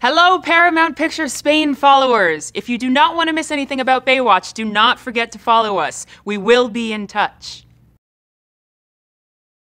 Hello, Paramount Pictures Spain followers! If you do not want to miss anything about Baywatch, do not forget to follow us. We will be in touch.